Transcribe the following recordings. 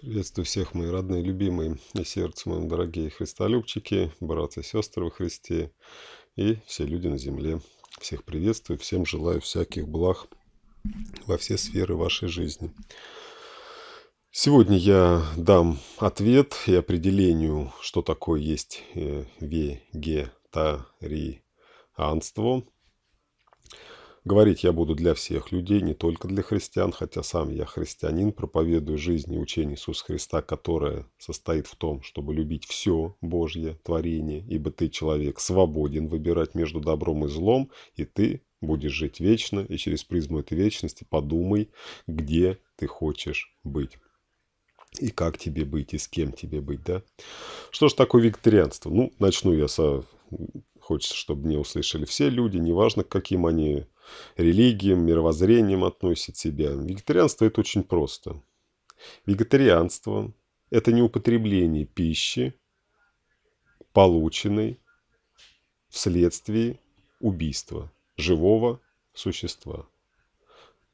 Приветствую всех, мои родные, любимые и сердцу моим дорогие христолюбчики, братцы и сестры во Христе и все люди на земле. Всех приветствую, всем желаю всяких благ во все сферы вашей жизни. Сегодня я дам ответ и определению, что такое есть э, вегетарианство – Говорить я буду для всех людей, не только для христиан, хотя сам я христианин, проповедую жизнь и учение Иисуса Христа, которое состоит в том, чтобы любить все Божье творение, ибо ты, человек, свободен выбирать между добром и злом, и ты будешь жить вечно, и через призму этой вечности подумай, где ты хочешь быть. И как тебе быть, и с кем тебе быть, да? Что ж такое вегетарианство? Ну, начну я со... Хочется, чтобы меня услышали все люди, неважно, каким они религиям, мировоззрениям относит себя. Вегетарианство – это очень просто. Вегетарианство – это не употребление пищи, полученной вследствие убийства живого существа.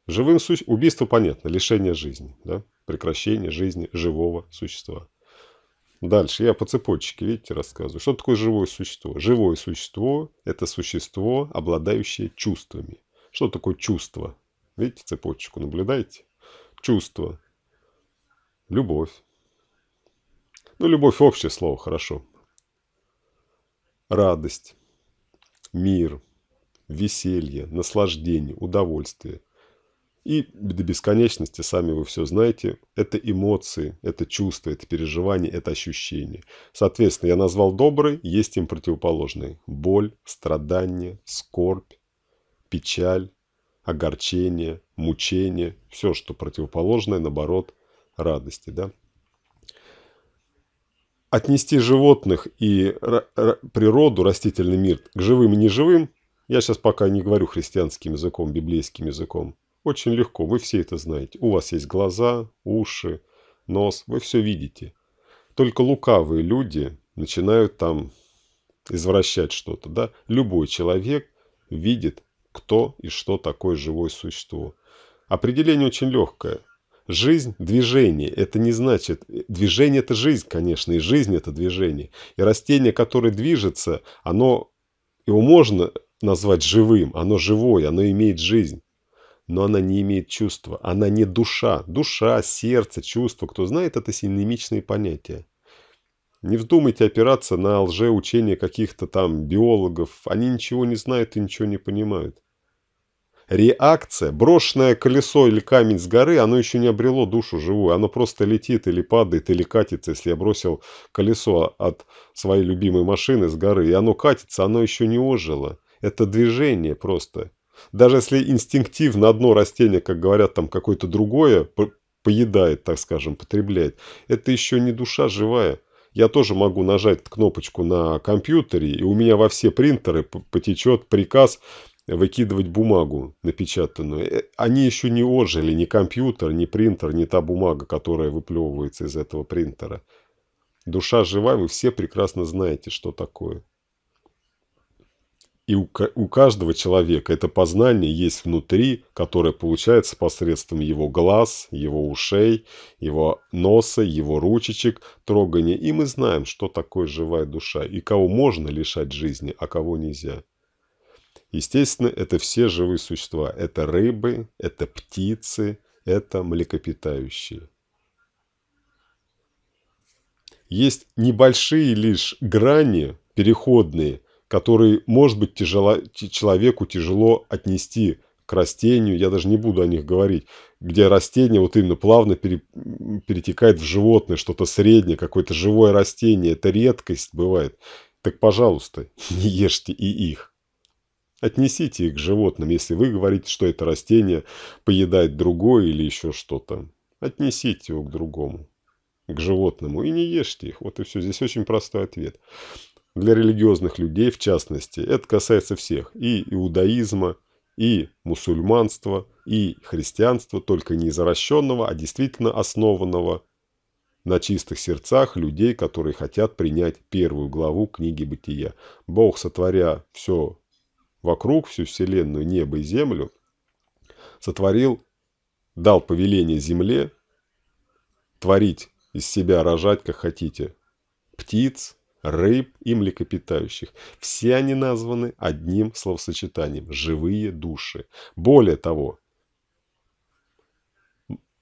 Живым суще... Убийство понятно, лишение жизни, да? прекращение жизни живого существа. Дальше я по цепочке, видите, рассказываю. Что такое живое существо? Живое существо – это существо, обладающее чувствами. Что такое чувство? Видите цепочку, наблюдаете? Чувство. Любовь. Ну, любовь – общее слово, хорошо. Радость. Мир. Веселье. Наслаждение. Удовольствие. И до бесконечности, сами вы все знаете, это эмоции, это чувства, это переживания, это ощущения. Соответственно, я назвал добрый, есть им противоположные. Боль, страдание, скорбь, печаль, огорчение, мучение. Все, что противоположное, наоборот, радости. Да? Отнести животных и природу, растительный мир к живым и неживым, я сейчас пока не говорю христианским языком, библейским языком, очень легко, вы все это знаете. У вас есть глаза, уши, нос, вы все видите. Только лукавые люди начинают там извращать что-то. Да? Любой человек видит, кто и что такое живое существо. Определение очень легкое. Жизнь – движение. Это не значит... Э, движение – это жизнь, конечно, и жизнь – это движение. И растение, которое движется, оно... Его можно назвать живым, оно живое, оно имеет жизнь но она не имеет чувства, она не душа. Душа, сердце, чувство, кто знает, это синонимичные понятия. Не вздумайте опираться на лжеучения каких-то там биологов, они ничего не знают и ничего не понимают. Реакция, брошенное колесо или камень с горы, оно еще не обрело душу живую, оно просто летит или падает, или катится. Если я бросил колесо от своей любимой машины с горы, и оно катится, оно еще не ожило. Это движение просто. Даже если инстинктивно одно растение, как говорят там какое-то другое, поедает, так скажем, потребляет, это еще не душа живая. Я тоже могу нажать кнопочку на компьютере, и у меня во все принтеры потечет приказ выкидывать бумагу напечатанную. Э, они еще не ожили, ни компьютер, ни принтер, ни та бумага, которая выплевывается из этого принтера. Душа живая, вы все прекрасно знаете, что такое. И у, у каждого человека это познание есть внутри, которое получается посредством его глаз, его ушей, его носа, его ручечек, трогания. И мы знаем, что такое живая душа, и кого можно лишать жизни, а кого нельзя. Естественно, это все живые существа. Это рыбы, это птицы, это млекопитающие. Есть небольшие лишь грани переходные который, может быть, тяжело, человеку тяжело отнести к растению, я даже не буду о них говорить, где растение вот именно плавно пере, перетекает в животное, что-то среднее, какое-то живое растение, это редкость бывает. Так, пожалуйста, не ешьте и их. Отнесите их к животным, если вы говорите, что это растение поедает другое или еще что-то. Отнесите его к другому, к животному, и не ешьте их. Вот и все. Здесь очень простой ответ. Для религиозных людей, в частности, это касается всех – и иудаизма, и мусульманства, и христианства, только не извращенного, а действительно основанного на чистых сердцах людей, которые хотят принять первую главу книги Бытия. Бог, сотворя все вокруг, всю вселенную, небо и землю, сотворил, дал повеление земле творить из себя, рожать, как хотите, птиц, рыб и млекопитающих. Все они названы одним словосочетанием – живые души. Более того,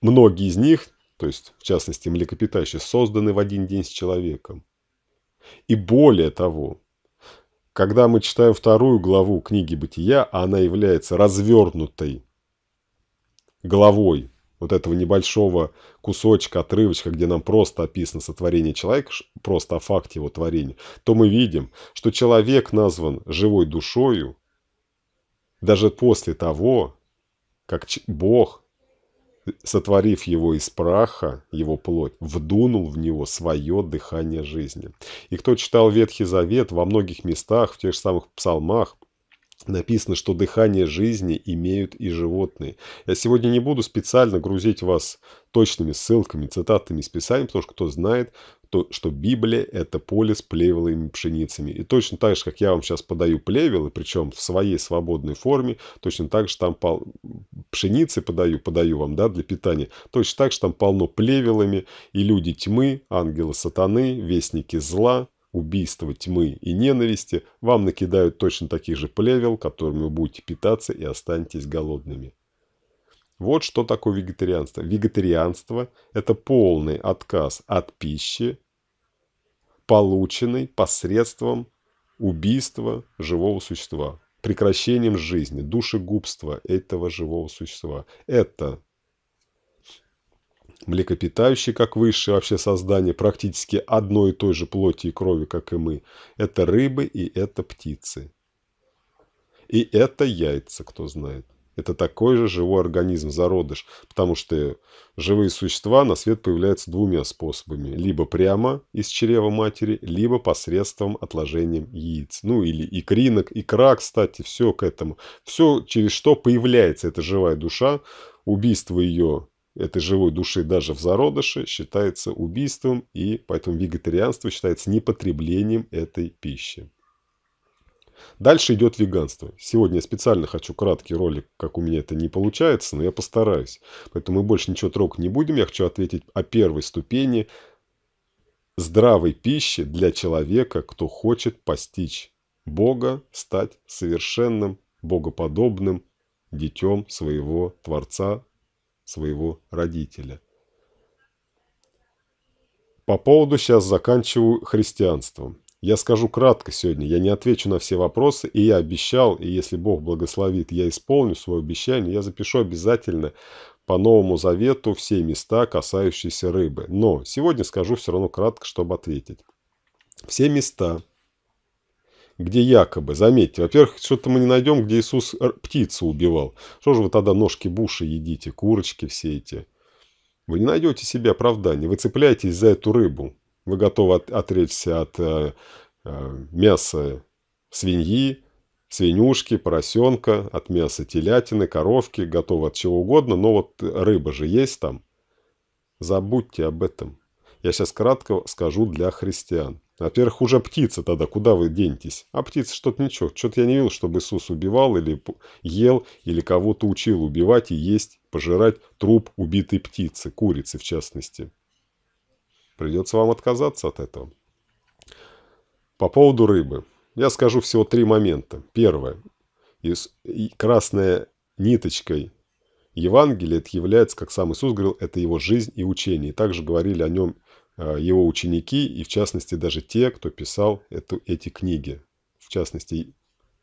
многие из них, то есть в частности млекопитающие, созданы в один день с человеком. И более того, когда мы читаем вторую главу книги «Бытия», а она является развернутой главой вот этого небольшого кусочка, отрывочка, где нам просто описано сотворение человека, просто о факте его творения, то мы видим, что человек назван живой душою даже после того, как Бог, сотворив его из праха, его плоть, вдунул в него свое дыхание жизни. И кто читал Ветхий Завет, во многих местах, в тех же самых псалмах, Написано, что дыхание жизни имеют и животные. Я сегодня не буду специально грузить вас точными ссылками, цитатами из Писания, потому что кто знает, то, что Библия – это поле с плевелыми пшеницами. И точно так же, как я вам сейчас подаю плевелы, причем в своей свободной форме, точно так же там пол... пшеницы подаю, подаю вам да, для питания, точно так же там полно плевелами и люди тьмы, ангелы сатаны, вестники зла, убийства тьмы и ненависти, вам накидают точно таких же плевел, которыми вы будете питаться и останетесь голодными. Вот что такое вегетарианство. Вегетарианство – это полный отказ от пищи, полученной посредством убийства живого существа, прекращением жизни, душегубства этого живого существа. Это Млекопитающие, как высшее вообще создание, практически одной и той же плоти и крови, как и мы. Это рыбы и это птицы. И это яйца, кто знает. Это такой же живой организм, зародыш, потому что живые существа на свет появляются двумя способами. Либо прямо из чрева матери, либо посредством отложения яиц. Ну или икринок, икра, кстати, все к этому. Все, через что появляется эта живая душа, убийство ее этой живой души даже в зародыше считается убийством, и поэтому вегетарианство считается непотреблением этой пищи. Дальше идет веганство. Сегодня я специально хочу краткий ролик, как у меня это не получается, но я постараюсь. Поэтому мы больше ничего трогать не будем. Я хочу ответить о первой ступени здравой пищи для человека, кто хочет постичь Бога, стать совершенным, богоподобным детем своего Творца, своего родителя. По поводу сейчас заканчиваю христианством. Я скажу кратко сегодня, я не отвечу на все вопросы, и я обещал, и если Бог благословит, я исполню свое обещание, я запишу обязательно по Новому Завету все места, касающиеся рыбы. Но сегодня скажу все равно кратко, чтобы ответить. Все места, где якобы, заметьте, во-первых, что-то мы не найдем, где Иисус э, птицу убивал. Что же вы тогда ножки буши едите, курочки все эти? Вы не найдете себе оправдания, вы цепляетесь за эту рыбу. Вы готовы от, отречься от э, э, мяса свиньи, свинюшки, поросенка, от мяса телятины, коровки, готовы от чего угодно, но вот рыба же есть там. Забудьте об этом. Я сейчас кратко скажу для христиан. Во-первых, уже птица тогда, куда вы денетесь? А птица что-то ничего. Что-то я не видел, чтобы Иисус убивал или ел, или кого-то учил убивать и есть, пожирать труп убитой птицы, курицы в частности. Придется вам отказаться от этого. По поводу рыбы. Я скажу всего три момента. Первое. Красная ниточкой Евангелие это является, как сам Иисус говорил, это его жизнь и учение. И также говорили о нем Э, его ученики и, в частности, даже те, кто писал эту, эти книги. В частности,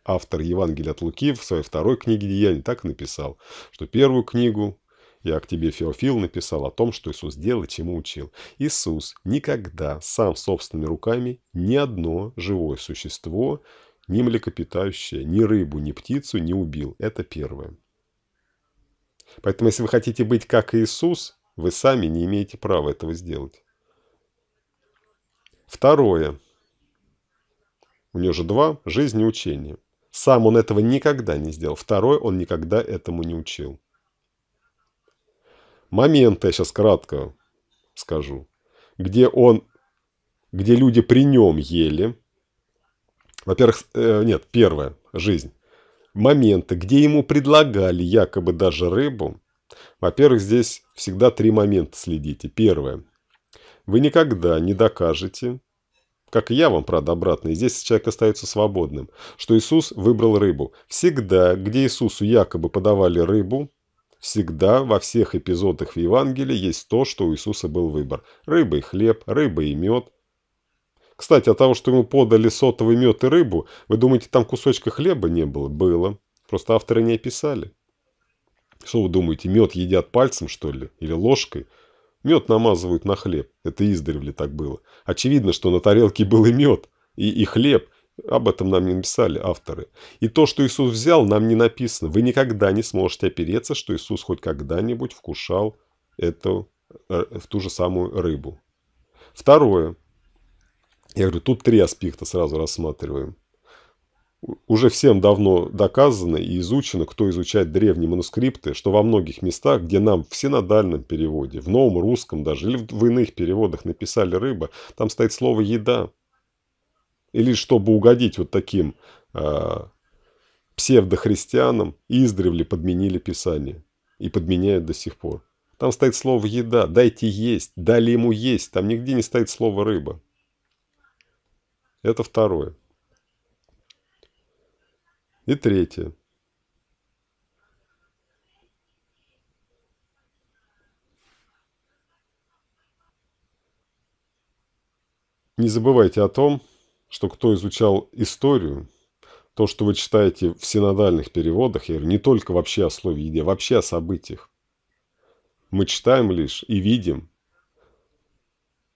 автор Евангелия от Луки в своей второй книге «Деяний» так и написал, что первую книгу «Я к тебе, Феофил», написал о том, что Иисус делал и чему учил. Иисус никогда сам собственными руками ни одно живое существо, ни млекопитающее, ни рыбу, ни птицу не убил. Это первое. Поэтому, если вы хотите быть как Иисус, вы сами не имеете права этого сделать. Второе. У него же два – жизнь и учение. Сам он этого никогда не сделал. Второе, он никогда этому не учил. Моменты я сейчас кратко скажу. Где он, где люди при нем ели. Во-первых, э, нет, первое, жизнь. Моменты, где ему предлагали якобы даже рыбу. Во-первых, здесь всегда три момента следите. Первое. Вы никогда не докажете, как я вам, правда, обратно, и здесь человек остается свободным, что Иисус выбрал рыбу. Всегда, где Иисусу якобы подавали рыбу, всегда во всех эпизодах в Евангелии есть то, что у Иисуса был выбор. Рыба и хлеб, рыба и мед. Кстати, от того, что ему подали сотовый мед и рыбу, вы думаете, там кусочка хлеба не было? Было. Просто авторы не описали. Что вы думаете, мед едят пальцем, что ли? Или ложкой? Мед намазывают на хлеб, это издревле так было. Очевидно, что на тарелке был и мед, и, и хлеб, об этом нам не написали авторы. И то, что Иисус взял, нам не написано. Вы никогда не сможете опереться, что Иисус хоть когда-нибудь вкушал эту, э, в ту же самую рыбу. Второе. Я говорю, тут три аспекта сразу рассматриваем. Уже всем давно доказано и изучено, кто изучает древние манускрипты, что во многих местах, где нам в синодальном переводе, в новом русском даже, или в иных переводах написали «рыба», там стоит слово «еда». Или чтобы угодить вот таким э, псевдохристианам, издревле подменили Писание. И подменяют до сих пор. Там стоит слово «еда», «дайте есть», «дали ему есть». Там нигде не стоит слово «рыба». Это второе. И третье. Не забывайте о том, что кто изучал историю, то, что вы читаете в синодальных переводах, я не только вообще о слове еде, вообще о событиях. Мы читаем лишь и видим.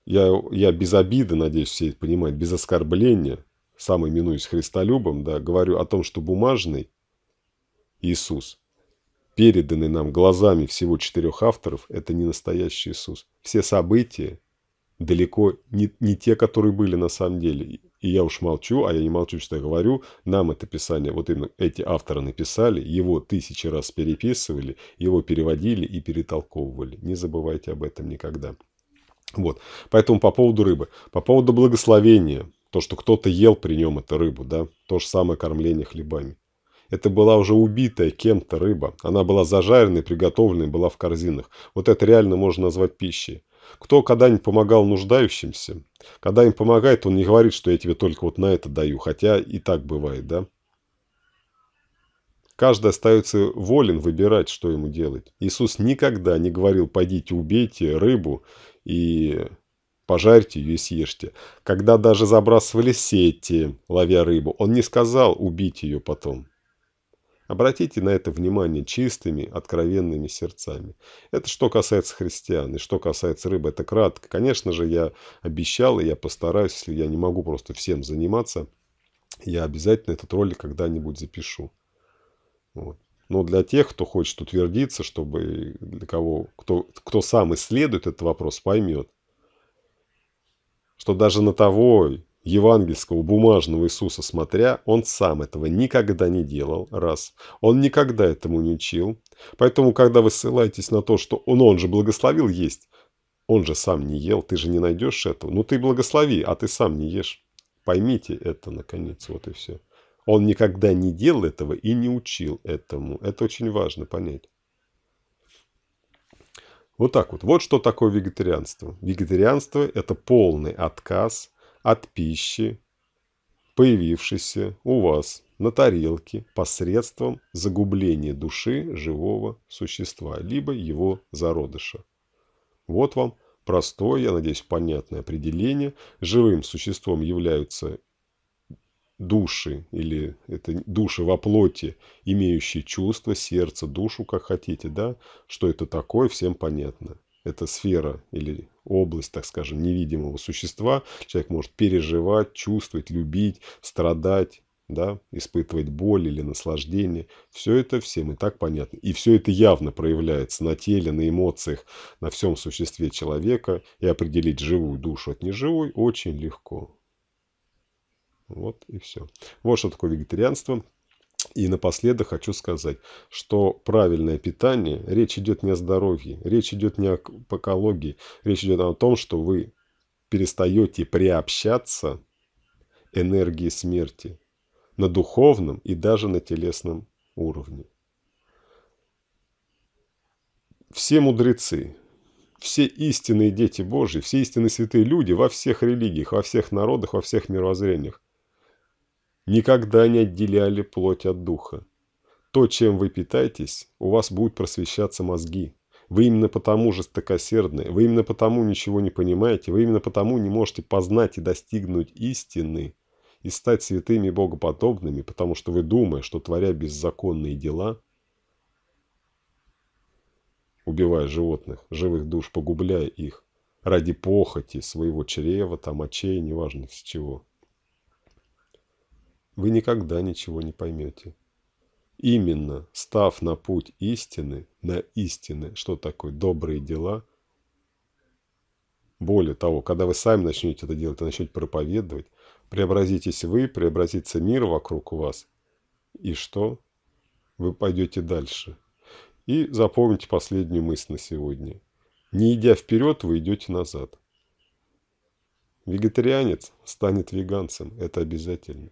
Я, я без обиды, надеюсь, все это понимают, без оскорбления – сам именуюсь Христолюбом, да, говорю о том, что бумажный Иисус, переданный нам глазами всего четырех авторов, это не настоящий Иисус. Все события далеко не, не те, которые были на самом деле. И я уж молчу, а я не молчу, что я говорю. Нам это писание, вот именно эти авторы написали, его тысячи раз переписывали, его переводили и перетолковывали. Не забывайте об этом никогда. Вот. Поэтому по поводу рыбы. По поводу благословения – то, что кто-то ел при нем эту рыбу, да? То же самое кормление хлебами. Это была уже убитая кем-то рыба. Она была зажарена и приготовлена, и была в корзинах. Вот это реально можно назвать пищей. Кто когда-нибудь помогал нуждающимся, когда им помогает, он не говорит, что я тебе только вот на это даю, хотя и так бывает, да? Каждый остается волен выбирать, что ему делать. Иисус никогда не говорил, пойдите убейте рыбу и Пожарьте ее и съешьте. Когда даже забрасывали сети, ловя рыбу, он не сказал убить ее потом. Обратите на это внимание чистыми, откровенными сердцами. Это что касается христиан, и что касается рыбы, это кратко. Конечно же, я обещал, и я постараюсь, если я не могу просто всем заниматься, я обязательно этот ролик когда-нибудь запишу. Вот. Но для тех, кто хочет утвердиться, чтобы для кого, кто, кто сам исследует этот вопрос, поймет, что даже на того евангельского бумажного Иисуса смотря, он сам этого никогда не делал, раз. Он никогда этому не учил. Поэтому, когда вы ссылаетесь на то, что он, он же благословил есть, он же сам не ел, ты же не найдешь этого. Ну ты благослови, а ты сам не ешь. Поймите это, наконец, вот и все. Он никогда не делал этого и не учил этому. Это очень важно понять. Вот так вот. Вот что такое вегетарианство. Вегетарианство – это полный отказ от пищи, появившейся у вас на тарелке посредством загубления души живого существа, либо его зародыша. Вот вам простое, я надеюсь, понятное определение. Живым существом являются души, или это души во плоти, имеющие чувство, сердце, душу, как хотите, да, что это такое, всем понятно. Это сфера или область, так скажем, невидимого существа. Человек может переживать, чувствовать, любить, страдать, да, испытывать боль или наслаждение. Все это всем и так понятно. И все это явно проявляется на теле, на эмоциях, на всем существе человека. И определить живую душу от неживой очень легко. Вот и все. Вот что такое вегетарианство. И напоследок хочу сказать, что правильное питание, речь идет не о здоровье, речь идет не о экологии, речь идет о том, что вы перестаете приобщаться энергии смерти на духовном и даже на телесном уровне. Все мудрецы, все истинные дети Божьи, все истинные святые люди во всех религиях, во всех народах, во всех мировоззрениях никогда не отделяли плоть от духа. То, чем вы питаетесь, у вас будут просвещаться мозги. Вы именно потому жестокосердны, вы именно потому ничего не понимаете, вы именно потому не можете познать и достигнуть истины и стать святыми и богоподобными, потому что вы, думая, что творя беззаконные дела, убивая животных, живых душ, погубляя их, ради похоти своего чрева, там, очей, неважно с чего – вы никогда ничего не поймете. Именно став на путь истины, на истины, что такое добрые дела, более того, когда вы сами начнете это делать и начнете проповедовать, преобразитесь вы, преобразится мир вокруг вас, и что? Вы пойдете дальше. И запомните последнюю мысль на сегодня. Не идя вперед, вы идете назад. Вегетарианец станет веганцем, это обязательно.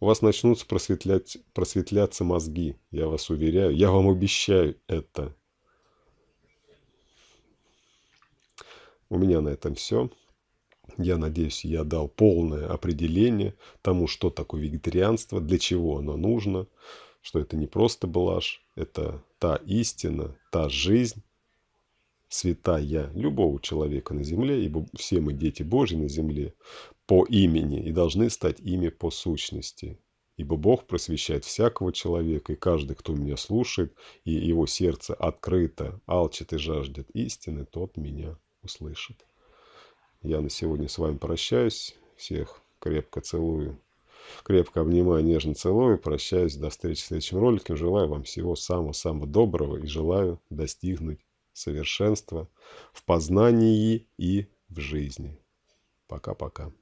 У вас начнутся просветлять, просветляться мозги, я вас уверяю. Я вам обещаю это. У меня на этом все. Я надеюсь, я дал полное определение тому, что такое вегетарианство, для чего оно нужно, что это не просто блажь, это та истина, та жизнь, святая любого человека на земле, ибо все мы дети Божьи на земле по имени и должны стать ими по сущности. Ибо Бог просвещает всякого человека, и каждый, кто меня слушает, и его сердце открыто, алчит и жаждет истины, тот меня услышит. Я на сегодня с вами прощаюсь. Всех крепко целую. Крепко обнимаю, нежно целую. Прощаюсь. До встречи в следующем ролике. Желаю вам всего самого-самого доброго и желаю достигнуть совершенства в познании и в жизни. Пока-пока.